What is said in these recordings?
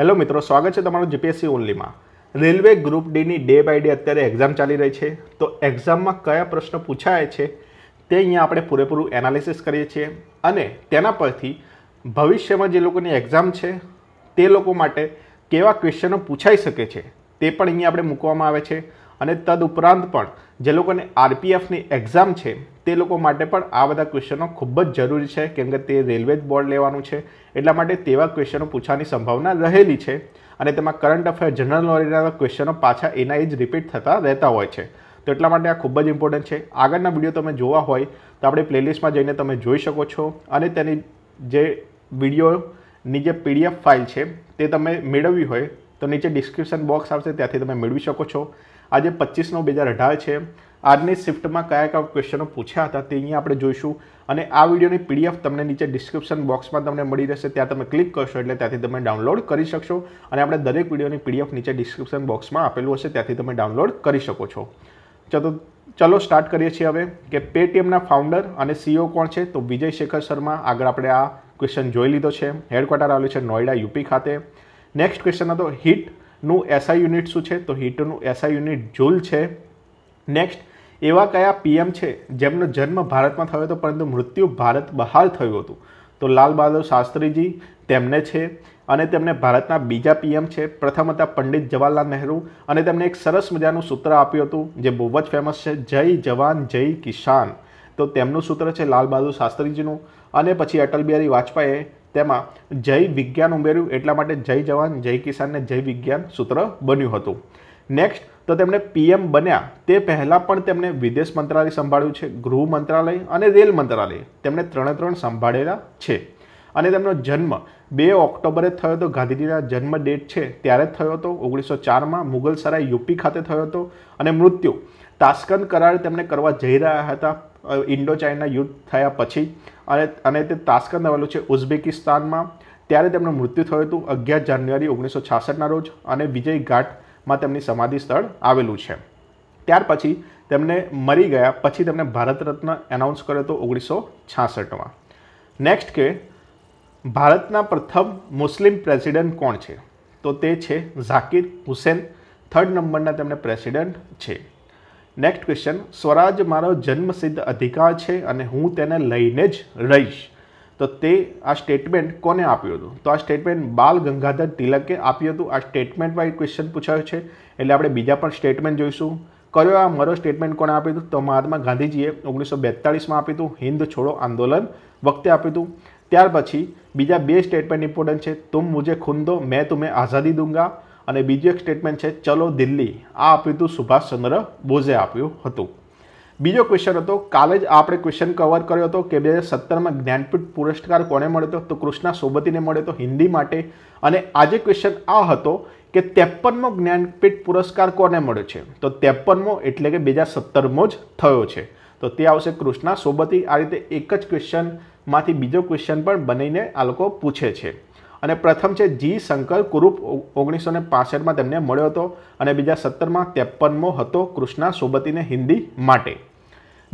hello મિત્રો સ્વાગત છે તમારું જીપીએસસી ઓનલીમાં રેલવે ગ્રુપ ડીની ડે બાય ડે અત્યારે એક્ઝામ ચાલી રહી છે તો એક્ઝામમાં કયા પ્રશ્ન પૂછાય છે તે અહીંયા આપણે પૂરેપૂરું એનાલિસિસ કરીએ છીએ અને તેના પરથી ભવિષ્યમાં જે લોકોની એક્ઝામ છે તે લોકો માટે કેવા ક્વેશ્ચનો પૂછાઈ શકે છે તે પણ અહીંયા આપણે મૂકવામાં આવે છે અને તદ ઉપરાંત પણ જે લોકોને આરપીએફની એક્ઝામ છે તે લોકો માટે પણ આ બધા ક્વેશ્ચનો ખૂબ જ જરૂરી છે કેમ કે તે રેલવે જ બોર્ડ લેવાનું છે એટલા માટે તેવા ક્વેશ્ચનો પૂછવાની સંભાવના રહેલી છે અને તેમાં કરંટ અફેર જનરલ નોલેજના ક્વેશ્ચનો પાછા એના એ જ રિપીટ થતા રહેતા હોય છે તો એટલા માટે આ ખૂબ જ ઇમ્પોર્ટન્ટ છે આગળના વિડીયો તમે જોવા હોય તો આપણે પ્લેલિસ્ટમાં જઈને તમે જોઈ શકો છો અને તેની જે વિડીયોની જે પીડીએફ ફાઇલ છે તે તમે મેળવવી હોય તો નીચે ડિસ્ક્રિપ્શન બોક્સ આવશે ત્યાંથી તમે મેળવી શકો છો આજે પચીસ બે હજાર અઢાર છે આજની શિફ્ટમાં કયા કયા ક્વેશ્ચનો પૂછ્યા હતા તે અહીંયા આપણે જોઈશું અને આ વિડીયોની પીડીએફ તમને નીચે ડિસ્ક્રિપ્શન બોક્સમાં તમને મળી રહેશે ત્યાં તમે ક્લિક કરશો એટલે ત્યાંથી તમે ડાઉનલોડ કરી શકશો અને આપણે દરેક વિડીયોની પીડીએફ નીચે ડિસ્ક્રિપ્શન બોક્સમાં આપેલું હશે ત્યાંથી તમે ડાઉનલોડ કરી શકો છો ચાલો ચલો સ્ટાર્ટ કરીએ છીએ હવે કે પેટીએમના ફાઉન્ડર અને સીઈઓ કોણ છે તો વિજય શેખર શર્મા આગળ આપણે આ ક્વેશ્ચન જોઈ લીધો છે હેડક્વાર્ટર આવેલું છે નોઈડા યુપી ખાતે નેક્સ્ટ ક્વેશ્ચન હતો હિટ એસઆઈ યુનિટ શું છે તો હીટનું એસઆઈ યુનિટ જૂલ છે નેક્સ્ટ એવા કયા પીએમ છે જેમનો જન્મ ભારતમાં થયો હતો પરંતુ મૃત્યુ ભારત બહાર થયું હતું તો લાલ બહાદુર શાસ્ત્રીજી તેમને છે અને તેમને ભારતના બીજા પીએમ છે પ્રથમ હતા પંડિત જવાહરલાલ નહેરુ અને તેમને એક સરસ મજાનું સૂત્ર આપ્યું હતું જે બહુ જ ફેમસ છે જય જવાન જય કિસાન તો તેમનું સૂત્ર છે લાલ બહાદુર શાસ્ત્રીજીનું અને પછી અટલ બિહારી વાજપેયીએ તેમાં જય વિજ્ઞાન ઉમેર્યું એટલા માટે જય જવાન જય કિસાનને જય વિજ્ઞાન સૂત્ર બન્યું હતું નેક્સ્ટ તો તેમણે પીએમ બન્યા તે પહેલાં પણ તેમણે વિદેશ મંત્રાલય સંભાળ્યું છે ગૃહ મંત્રાલય અને રેલ મંત્રાલય તેમણે ત્રણે ત્રણ સંભાળેલા છે અને તેમનો જન્મ બે ઓક્ટોબરે થયો હતો ગાંધીજીના જન્મ ડેટ છે ત્યારે થયો હતો ઓગણીસો ચારમાં મુગલસરાય યુપી ખાતે થયો હતો અને મૃત્યુ તાસ્કંદ કરાર તેમણે કરવા જઈ રહ્યા હતા ઇન્ડો ચાઇના યુદ્ધ થયા પછી અને અને તે તાસ્કંદ આવેલું છે ઉઝબેકિસ્તાનમાં ત્યારે તેમનું મૃત્યુ થયું હતું અગિયાર જાન્યુઆરી ઓગણીસો છાસઠના રોજ અને વિજય ઘાટ માં તેમની સમાધિ સ્થળ આવેલું છે ત્યાર પછી તેમને મરી ગયા પછી તેમને ભારત રત્ન એનાઉન્સ કર્યો હતો ઓગણીસો છાસઠમાં નેક્સ્ટ કે ભારતના પ્રથમ મુસ્લિમ પ્રેસિડેન્ટ કોણ છે તો તે છે ઝાકિર હુસેન થર્ડ નંબરના તેમને પ્રેસિડેન્ટ છે નેક્સ્ટ ક્વેશ્ચન સ્વરાજ મારો જન્મસિદ્ધ અધિકાર છે અને હું તેને લઈને જ રહીશ તો તે આ સ્ટેટમેન્ટ કોને આપ્યું હતું તો આ સ્ટેટમેન્ટ બાલ ગંગાધર તિલકે આપ્યું હતું આ સ્ટેટમેન્ટમાં ક્વેશ્ચન પૂછાયો છે એટલે આપણે બીજા પણ સ્ટેટમેન્ટ જોઈશું કયો આ મારો સ્ટેટમેન્ટ કોણે આપ્યું હતું તો મહાત્મા ગાંધીજીએ ઓગણીસો બેતાળીસમાં આપ્યું હતું હિન્દ છોડો આંદોલન વખતે આપ્યું હતું ત્યાર પછી બીજા બે સ્ટેટમેન્ટ ઇમ્પોર્ટન્ટ છે તું મુજે ખૂન દો મેં તુમે આઝાદી દૂંગા અને બીજું એક સ્ટેટમેન્ટ છે ચલો દિલ્હી આ આપ્યું હતું સુભાષચંદ્ર બોઝે આપ્યું હતું બીજો ક્વેશ્ચન હતો કાલે જ આપણે ક્વેશ્ચન કવર કર્યો હતો કે બે હજાર સત્તરમાં જ્ઞાનપીઠ પુરસ્કાર કોને મળ્યો હતો તો કૃષ્ણા સોબતીને મળ્યો હતો હિન્દી માટે અને આજે ક્વેશ્ચન આ હતો કે ત્રેપનમો જ્ઞાનપીઠ પુરસ્કાર કોને મળ્યો છે તો ત્રેપનમો એટલે કે બે હજાર સત્તરમો જ થયો છે તો તે આવશે કૃષ્ણા સોબતી આ રીતે એક જ ક્વેશ્ચનમાંથી બીજો ક્વેશ્ચન પણ બનીને આ લોકો પૂછે છે અને પ્રથમ છે જી શંકર કુરુપ ઓગણીસો ને પાસઠમાં તેમને મળ્યો હતો અને બીજા સત્તરમાં ત્રેપનમો હતો કૃષ્ણા સોબતીને હિન્દી માટે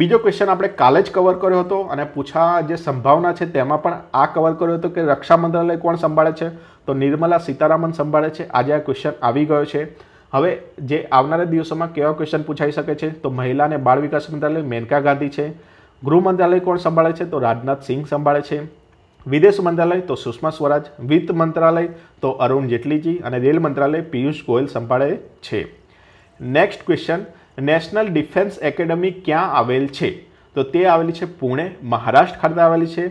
બીજો ક્વેશ્ચન આપણે કાલે જ કવર કર્યો હતો અને પૂછા જે સંભાવના છે તેમાં પણ આ કવર કર્યો હતો કે રક્ષા મંત્રાલય કોણ સંભાળે છે તો નિર્મલા સીતારામન સંભાળે છે આજે આ ક્વેશ્ચન આવી ગયો છે હવે જે આવનારા દિવસોમાં કેવા ક્વેશ્ચન પૂછાઈ શકે છે તો મહિલા અને બાળ વિકાસ મંત્રાલય મેનકા ગાંધી છે ગૃહ મંત્રાલય કોણ સંભાળે છે તો રાજનાથ સિંહ સંભાળે છે વિદેશ મંત્રાલય તો સુષ્મા સ્વરાજ વિત્ત મંત્રાલય તો અરુણ જેટલીજી અને રેલ મંત્રાલય પિયુષ ગોયલ સંભાળે છે next question national defence academy ક્યાં આવેલ છે તો તે આવેલી છે પુણે મહારાષ્ટ્ર ખાતે આવેલી છે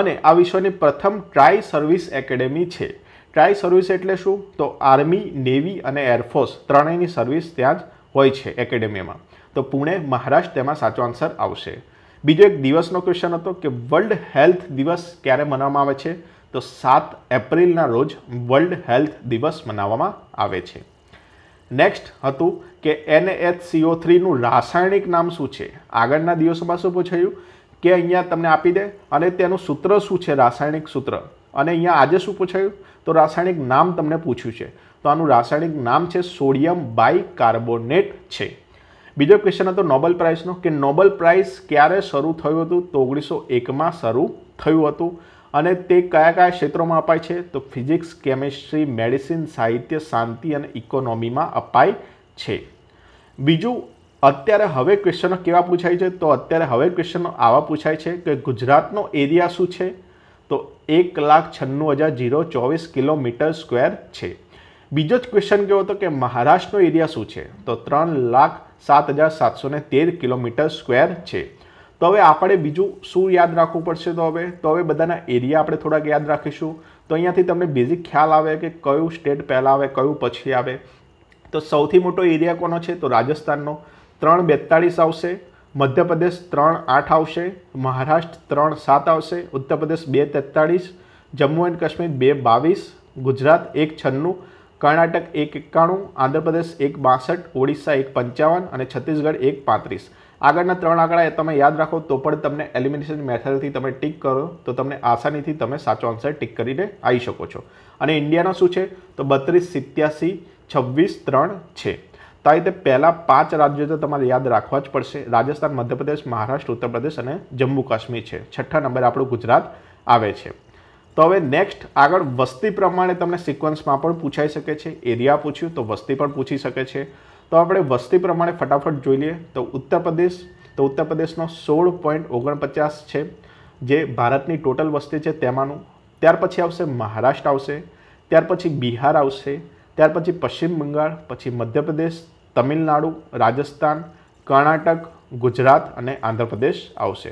અને આ વિશ્વની પ્રથમ ટ્રાય સર્વિસ એકેડમી છે ટ્રાય સર્વિસ એટલે શું તો આર્મી નેવી અને એરફોર્સ ત્રણેયની સર્વિસ ત્યાં જ હોય છે એકેડેમીમાં તો પુણે મહારાષ્ટ્ર તેમાં સાચો આન્સર આવશે બીજો એક દિવસનો ક્વેશ્ચન હતો કે વર્લ્ડ હેલ્થ દિવસ ક્યારે મનાવવામાં આવે છે તો સાત એપ્રિલના રોજ વર્લ્ડ હેલ્થ દિવસ મનાવવામાં આવે છે નેક્સ્ટ હતું કે એન એચ સીઓ થ્રીનું રાસાયણિક નામ શું છે આગળના દિવસોમાં શું પૂછાયું કે અહીંયા તમને આપી દે અને તેનું સૂત્ર શું છે રાસાયણિક સૂત્ર અને અહીંયા આજે શું પૂછાયું તો રાસાયણિક નામ તમને પૂછ્યું છે તો આનું રાસાયણિક નામ છે સોડિયમ બાય કાર્બોનેટ છે બીજો ક્વેશ્ચન હતો નોબલ પ્રાઇઝનો કે નોબલ પ્રાઇઝ ક્યારે શરૂ થયું હતું તો ઓગણીસો એકમાં શરૂ થયું હતું અને તે કયા કયા ક્ષેત્રોમાં અપાય છે તો ફિઝિક્સ કેમેસ્ટ્રી મેડિસિન સાહિત્ય શાંતિ અને ઇકોનોમીમાં અપાય છે બીજું અત્યારે હવે ક્વેશ્ચનો કેવા પૂછાય છે તો અત્યારે હવે ક્વેશ્ચનો આવા પૂછાય છે કે ગુજરાતનો એરિયા શું છે તો એક લાખ છન્નું હજાર જીરો ચોવીસ કિલોમીટર સ્ક્વેર છે બીજો જ ક્વેશ્ચન કેવો હતો કે મહારાષ્ટ્રનો એરિયા શું છે તો ત્રણ લાખ સાત હજાર સાતસો ને તેર કિલોમીટર સ્ક્વેર છે તો હવે આપણે બીજું શું યાદ રાખવું પડશે તો હવે તો હવે બધાના એરિયા આપણે થોડાક યાદ રાખીશું તો અહીંયાથી તમને બેઝિક ખ્યાલ આવે કે કયું સ્ટેટ પહેલાં આવે કયું પછી આવે તો સૌથી મોટો એરિયા કોનો છે તો રાજસ્થાનનો ત્રણ બેતાળીસ આવશે મધ્યપ્રદેશ ત્રણ આઠ આવશે મહારાષ્ટ્ર ત્રણ સાત આવશે ઉત્તરપ્રદેશ બે તેતાળીસ જમ્મુ એન્ડ કાશ્મીર બે બાવીસ ગુજરાત એક છન્નું કર્ણાટક એક એકાણું આંધ્રપ્રદેશ એક બાસઠ ઓડિશા એક પંચાવન અને છત્તીસગઢ એક પાંત્રીસ આગળના ત્રણ આંકડા તમે યાદ રાખો તો પણ તમને એલિમિનેશન મેથડથી તમે ટીક કરો તો તમને આસાનીથી તમે સાચો આન્સર ટીક કરીને આવી શકો છો અને ઇન્ડિયાનો શું છે તો બત્રીસ સિત્યાસી છવ્વીસ ત્રણ છે તો આ રીતે પહેલાં પાંચ રાજ્યો તો તમારે યાદ રાખવા જ પડશે રાજસ્થાન મધ્યપ્રદેશ મહારાષ્ટ્ર ઉત્તર પ્રદેશ અને જમ્મુ કાશ્મીર છે છઠ્ઠા નંબર આપણું ગુજરાત આવે છે તો હવે નેક્સ્ટ આગળ વસ્તી પ્રમાણે તમને સિક્વન્સમાં પણ પૂછાઈ શકે છે એરિયા પૂછ્યું તો વસ્તી પણ પૂછી શકે છે તો આપણે વસ્તી પ્રમાણે ફટાફટ જોઈ લઈએ તો ઉત્તરપ્રદેશ તો ઉત્તરપ્રદેશનો સોળ પોઈન્ટ ઓગણપચાસ છે જે ભારતની ટોટલ વસ્તી છે તેમાંનું ત્યાર પછી આવશે મહારાષ્ટ્ર આવશે ત્યાર પછી બિહાર આવશે ત્યાર પછી પશ્ચિમ બંગાળ પછી મધ્યપ્રદેશ તમિલનાડુ રાજસ્થાન કર્ણાટક ગુજરાત અને આંધ્રપ્રદેશ આવશે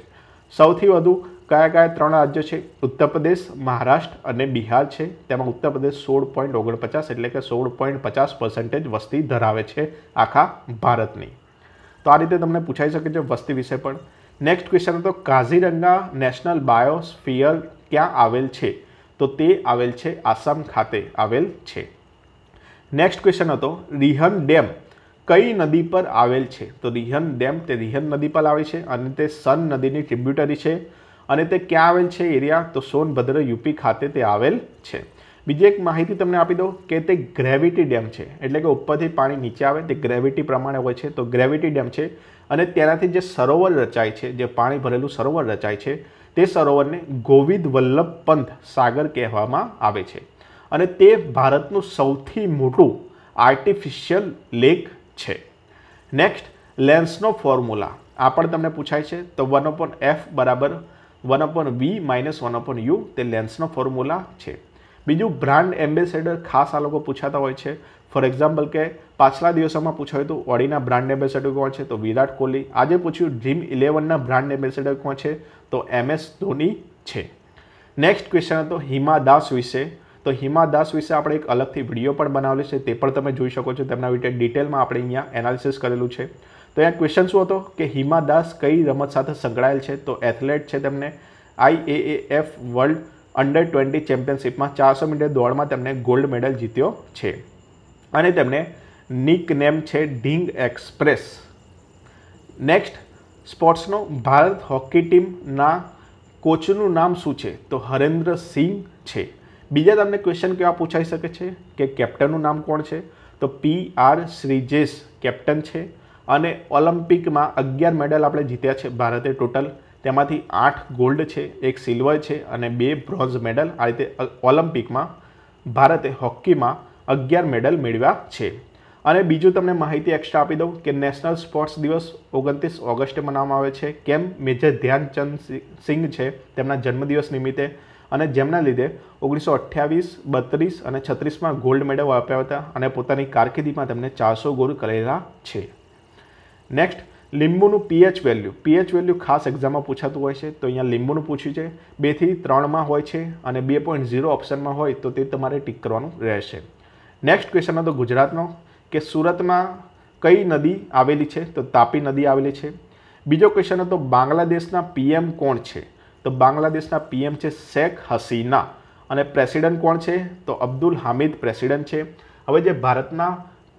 સૌથી વધુ કયા કયા ત્રણ રાજ્ય છે ઉત્તર મહારાષ્ટ્ર અને બિહાર છે તેમાં ઉત્તર પ્રદેશ સોળ પોઈન્ટ ઓગણપચાસ એટલે કે સોળ પોઈન્ટ પચાસ પર્સન્ટેજ વસ્તી ધરાવે છે આખા ભારતની તો આ રીતે તમને પૂછાઈ શકે છે વસ્તી વિશે પણ નેક્સ્ટ ક્વેશ્ચન હતો કાઝીરંગા નેશનલ બાયોસ્ફિયર ક્યાં આવેલ છે તો તે આવેલ છે આસામ ખાતે આવેલ છે નેક્સ્ટ ક્વેશ્ચન હતો રિહન ડેમ કઈ નદી પર આવેલ છે તો રિહન ડેમ તે રિહન નદી પર આવે છે અને તે સન નદીની ટ્રિબ્યુટરી છે અને તે ક્યાં આવેલ છે એરિયા તો સોનભદ્ર યુપી ખાતે તે આવેલ છે બીજી એક માહિતી તમને આપી દઉં કે તે ગ્રેવિટી ડેમ છે એટલે કે ઉપરથી પાણી નીચે આવે તે ગ્રેવિટી પ્રમાણે હોય છે તો ગ્રેવિટી ડેમ છે અને તેનાથી જે સરોવર રચાય છે જે પાણી ભરેલું સરોવર રચાય છે તે સરોવરને ગોવિંદ વલ્લભ પંથ સાગર કહેવામાં આવે છે અને તે ભારતનું સૌથી મોટું આર્ટિફિશિયલ લેક છે નેક્સ્ટ લેન્સનો ફોર્મ્યુલા આ પણ તમને પૂછાય છે તો વન ઓપોન એફ બરાબર one upon v minus one upon u તે લેન્સનો ફોર્મ્યુલા છે બીજું બ્રાન્ડ એમ્બેસેડર ખાસ આ લોકો પૂછાતા હોય છે ફોર એક્ઝામ્પલ કે પાછલા દિવસોમાં પૂછાયું હતું ઓડીના બ્રાન્ડ એમ્બેસેડર કોણ છે તો વિરાટ કોહલી આજે પૂછ્યું ડ્રીમ ઇલેવનના બ્રાન્ડ એમ્બેસેડર કોણ છે તો એમ એસ ધોની છે નેક્સ્ટ ક્વેશ્ચન હતો હિમા દાસ વિશે તો હિમા દાસ વિશે આપણે એક અલગથી વિડીયો પણ બનાવેલો છે તે પણ તમે જોઈ શકો છો તેમના વિશે ડિટેલમાં આપણે અહીંયા એનાલિસિસ કરેલું છે તો અહીંયા ક્વેશ્ચન શું હતો કે હિમા દાસ કઈ રમત સાથે સંકળાયેલ છે તો એથ્લેટ છે તેમને આઈએએએફ વર્લ્ડ અંડર ટ્વેન્ટી ચેમ્પિયનશિપમાં ચારસો મીટર દોડમાં તેમણે ગોલ્ડ મેડલ જીત્યો છે અને તેમને નિક નેમ છે ઢીંગ એક્સપ્રેસ નેક્સ્ટ સ્પોર્ટ્સનો ભારત હોકી ટીમના કોચનું નામ શું છે તો હરેન્દ્ર સિંહ છે બીજા તમને ક્વેશ્ચન કેવા પૂછાઈ શકે છે કે કેપ્ટનનું નામ કોણ છે તો પી આર શ્રીજેશ કેપ્ટન છે અને ઓલિમ્પિકમાં અગિયાર મેડલ આપણે જીત્યા છે ભારતે ટોટલ તેમાંથી આઠ ગોલ્ડ છે એક સિલ્વર છે અને બે બ્રોન્ઝ મેડલ આ રીતે ઓલિમ્પિકમાં ભારતે હોકીમાં અગિયાર મેડલ મેળવ્યા છે અને બીજું તમને માહિતી એક્સ્ટ્રા આપી દઉં કે નેશનલ સ્પોર્ટ્સ દિવસ ઓગણત્રીસ ઓગસ્ટે મનાવવામાં આવે છે કેમ મેજર ધ્યાનચંદ સિંઘ છે તેમના જન્મદિવસ નિમિત્તે અને જેમના લીધે ઓગણીસો અઠ્યાવીસ બત્રીસ અને છત્રીસમાં ગોલ્ડ મેડલ આપ્યા હતા અને પોતાની કારકિર્દીમાં તેમને ચારસો ગોલ કરેલા છે નેક્સ્ટ લીંબુનું પીએચ વેલ્યુ પીએચ વેલ્યુ ખાસ એક્ઝામમાં પૂછાતું હોય છે તો અહીંયા લીંબુનું પૂછ્યું છે બેથી ત્રણમાં હોય છે અને બે પોઈન્ટ ઝીરો ઓપ્શનમાં હોય તો તે તમારે ટીક કરવાનું રહેશે નેક્સ્ટ ક્વેશ્ચન હતો ગુજરાતનો કે સુરતમાં કઈ નદી આવેલી છે તો તાપી નદી આવેલી છે બીજો ક્વેશ્ચન હતો બાંગ્લાદેશના પીએમ કોણ છે તો બાંગ્લાદેશના પીએમ છે શેખ હસીના અને પ્રેસિડેન્ટ કોણ છે તો અબ્દુલ હામિદ પ્રેસિડેન્ટ છે હવે જે ભારતના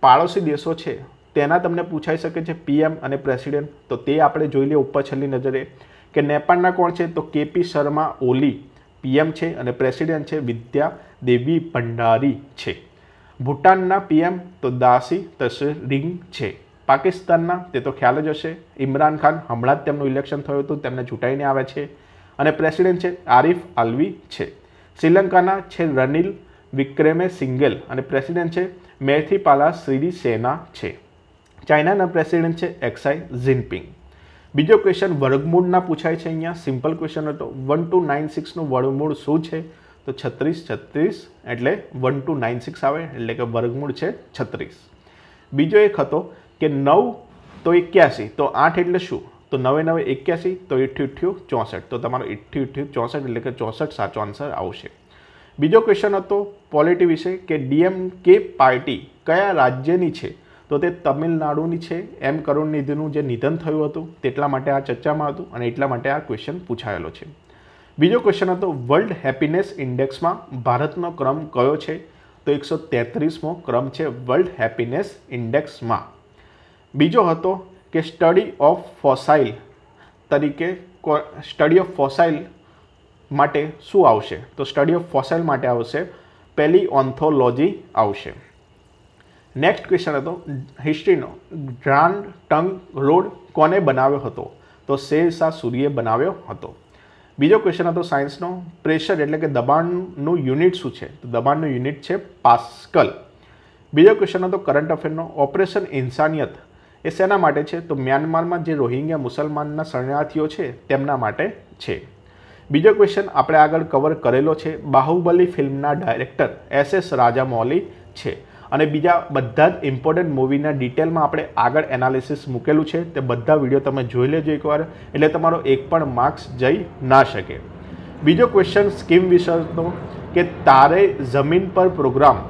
પાડોશી દેશો છે તેના તમને પૂછાઈ શકે છે પીએમ અને પ્રેસિડેન્ટ તો તે આપણે જોઈ લઈએ ઉપર છેલ્લી નજરે કે નેપાળના કોણ છે તો કેપી શર્મા ઓલી પીએમ છે અને પ્રેસિડેન્ટ છે વિદ્યા દેવી ભંડારી છે ભૂટાનના પીએમ તો દાસી તસરિંગ છે પાકિસ્તાનના તે તો ખ્યાલ જ હશે ઇમરાન ખાન હમણાં જ તેમનું ઇલેક્શન થયું હતું તેમને ચૂંટાઈને આવે છે અને પ્રેસિડેન્ટ છે આરિફ અલ્વી છે શ્રીલંકાના છે રનિલ વિક્રેમે સિંગેલ અને પ્રેસિડેન્ટ છે મેથીપાલા સેના છે ચાઇનાના પ્રેસિડેન્ટ છે એક્સાઈ ઝિનપિંગ બીજો ક્વેશ્ચન વર્ગમૂળના પૂછાય છે અહીંયા સિમ્પલ ક્વેશ્ચન હતો વન ટુ નાઇન સિક્સનું વર્ગમૂળ શું છે તો છત્રીસ છત્રીસ એટલે વન ટુ નાઇન સિક્સ આવે એટલે કે વર્ગમૂળ છે છત્રીસ બીજો એક હતો કે નવ તો એક્યાસી તો આઠ એટલે શું તો નવે નવે એક્યાસી તો ઇઠ્યું ઇઠ્યું ચોસઠ તો તમારો ઇઠ્યું ઇઠ્યું ચોસઠ એટલે કે ચોસઠ સાચો આન્સર આવશે બીજો ક્વેશ્ચન હતો પોલિટી વિશે કે ડીએમ કે પાર્ટી કયા રાજ્યની છે તો તે તમિલનાડુની છે એમ કરુણનિધિનું જે નિધન થયું હતું તેટલા માટે આ ચર્ચામાં હતું અને એટલા માટે આ ક્વેશ્ચન પૂછાયેલો છે બીજો ક્વેશ્ચન હતો વર્લ્ડ હેપીનેસ ઇન્ડેક્સમાં ભારતનો ક્રમ કયો છે તો એકસો તેત્રીસમો ક્રમ છે વર્લ્ડ હેપીનેસ ઇન્ડેક્સમાં બીજો હતો કે સ્ટડી ઓફ ફોસાઇલ તરીકે સ્ટડી ઓફ ફોસાઇલ માટે શું આવશે તો સ્ટડી ઓફ ફોસાઇલ માટે આવશે પેલી ઓન્થોલોજી આવશે નેક્સ્ટ ક્વેશ્ચન હતો હિસ્ટ્રીનો ગ્રાન્ડ ટંગ રોડ કોને બનાવ્યો હતો તો શેરશાહ સૂર્યે બનાવ્યો હતો બીજો ક્વેશ્ચન હતો સાયન્સનો પ્રેશર એટલે કે દબાણનું યુનિટ શું છે તો દબાણનું યુનિટ છે પાસ્કલ બીજો ક્વેશ્ચન હતો કરંટ અફેરનો ઓપરેશન ઇન્સાનિયત એ શેના માટે છે તો મ્યાનમારમાં જે રોહિંગ્યા મુસલમાનના શરણાર્થીઓ છે તેમના માટે છે બીજો ક્વેશ્ચન આપણે આગળ કવર કરેલો છે બાહુબલી ફિલ્મના ડાયરેક્ટર એસ એસ રાજામૌલી છે અને બીજા બધા જ ઇમ્પોર્ટન્ટ મૂવીના ડિટેલમાં આપણે આગળ એનાલિસિસ મૂકેલું છે તે બધા વિડીયો તમે જોઈ લેજો એકવાર એટલે તમારો એક પણ માર્ક્સ જઈ ના શકે બીજો ક્વેશ્ચન સ્કીમ વિશેનો કે તારે જમીન પર પ્રોગ્રામ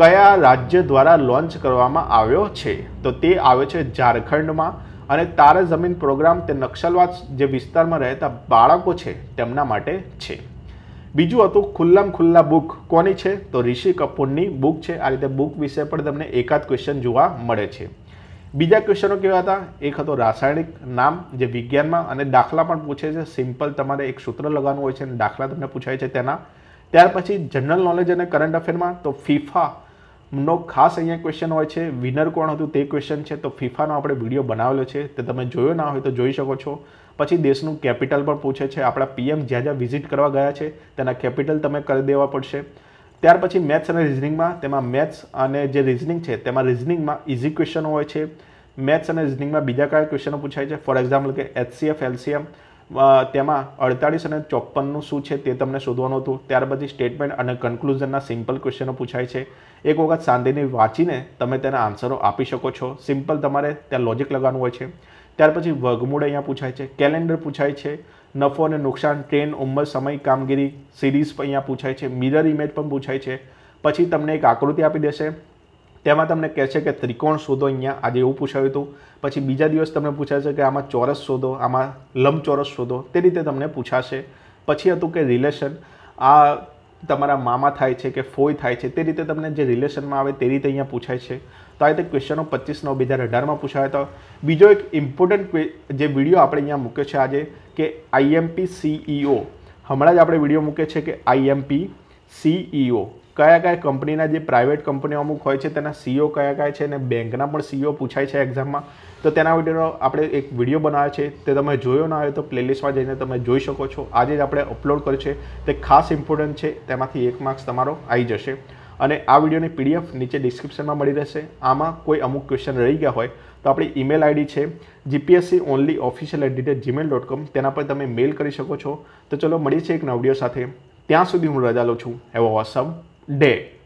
કયા રાજ્ય દ્વારા લોન્ચ કરવામાં આવ્યો છે તો તે આવ્યો છે ઝારખંડમાં અને તારા જમીન પ્રોગ્રામ તે નક્સલવાદ જે વિસ્તારમાં રહેતા બાળકો છે તેમના માટે છે બીજું હતું ખુલ્લામ ખુલ્લા બુક કોની છે તો ઋષિ કપૂરની બુક છે આ રીતે બુક વિશે પણ તમને એકાદ ક્વેશ્ચન જોવા મળે છે બીજા ક્વેશ્ચનો કેવા હતા એક હતો રાસાયણિક નામ જે વિજ્ઞાનમાં અને દાખલા પણ પૂછે છે સિમ્પલ તમારે એક સૂત્ર લગાવવાનું હોય છે અને દાખલા તમને પૂછાય છે તેના ત્યાર પછી જનરલ નોલેજ અને કરંટ અફેરમાં તો ફીફા નો ખાસ અહીંયા ક્વેશ્ચન હોય છે વિનર કોણ હતું તે ક્વેશ્ચન છે તો ફીફાનો આપણે વિડીયો બનાવેલો છે તે તમે જોયો ના હોય તો જોઈ શકો છો પછી દેશનું કેપિટલ પણ પૂછે છે આપણા પીએમ જ્યાં જ્યાં વિઝિટ કરવા ગયા છે તેના કેપિટલ તમે કરી દેવા પડશે ત્યાર પછી મેથ્સ અને રિઝનિંગમાં તેમાં મેથ્સ અને જે રિઝનિંગ છે તેમાં રિઝનિંગમાં ઇઝી ક્વેશ્ચનો હોય છે મેથ્સ અને રિઝનિંગમાં બીજા કયા ક્વેશ્ચનો પૂછાય છે ફોર એક્ઝામ્પલ કે એચસીએફ એલસીએમ તેમાં અડતાળીસ અને ચોપ્પનનું શું છે તે તમને શોધવાનું હતું ત્યારબાદ સ્ટેટમેન્ટ અને કન્ક્લુઝનના સિમ્પલ ક્વેશ્ચનો પૂછાય છે એક વખત સાંધીને વાંચીને તમે તેના આન્સરો આપી શકો છો સિમ્પલ તમારે ત્યાં લોજિક લગાવવાનું હોય છે ત્યાર પછી વર્ગમૂળ અહીંયા પૂછાય છે કેલેન્ડર પૂછાય છે નફો અને નુકસાન ટ્રેન ઉંમર સમય કામગીરી સિરીઝ અહીંયા પૂછાય છે મિરર ઇમેજ પણ પૂછાય છે પછી તમને એક આકૃતિ આપી દેશે તેમાં તમને કહે છે કે ત્રિકોણ શોધો અહીંયા આજે એવું પૂછાયું હતું પછી બીજા દિવસ તમને પૂછાશે કે આમાં ચોરસ શોધો આમાં લંબચોરસ શોધો તે રીતે તમને પૂછાશે પછી હતું કે રિલેશન આ તમારા મામા થાય છે કે ફોય થાય છે તે રીતે તમને જે રિલેશનમાં આવે તે રીતે અહીંયા પૂછાય છે તો આ રીતે ક્વેશ્ચનો પચીસ નવ બે હજાર અઢારમાં પૂછાયો હતો બીજો એક ઇમ્પોર્ટન્ટ જે વિડીયો આપણે અહીંયા મૂક્યો છે આજે કે આઈએમપી સીઈઓ e હમણાં જ આપણે વિડીયો મૂકે છે કે આઈએમપી સીઈઓ કયા કયા કંપનીના જે પ્રાઇવેટ કંપનીઓ અમુક હોય છે તેના સીઓ કયા કયા છે અને બેંકના પણ સીઓ પૂછાય છે એક્ઝામમાં તો તેના વિડીયોનો આપણે એક વિડીયો બનાવ્યો છે તે તમે જોયો ના હોય તો પ્લેલિસ્ટમાં જઈને તમે જોઈ શકો છો આજે જ આપણે અપલોડ કર્યો છે તે ખાસ ઇમ્પોર્ટન્ટ છે તેમાંથી એક માર્ક્સ તમારો આવી જશે અને આ વિડીયોની પીડીએફ નીચે ડિસ્ક્રિપ્શનમાં મળી રહેશે આમાં કોઈ અમુક ક્વેશ્ચન રહી ગયા હોય તો આપણી ઈમેલ આઈડી છે GPSC only official at detail Gmail dot com તેના પર તમે મેલ કરી શકો છો તો ચલો મળીએ છીએ એક નવડીઓ સાથે ત્યાં સુધી હું રજા લઉં છું હેવ અ વોસમ day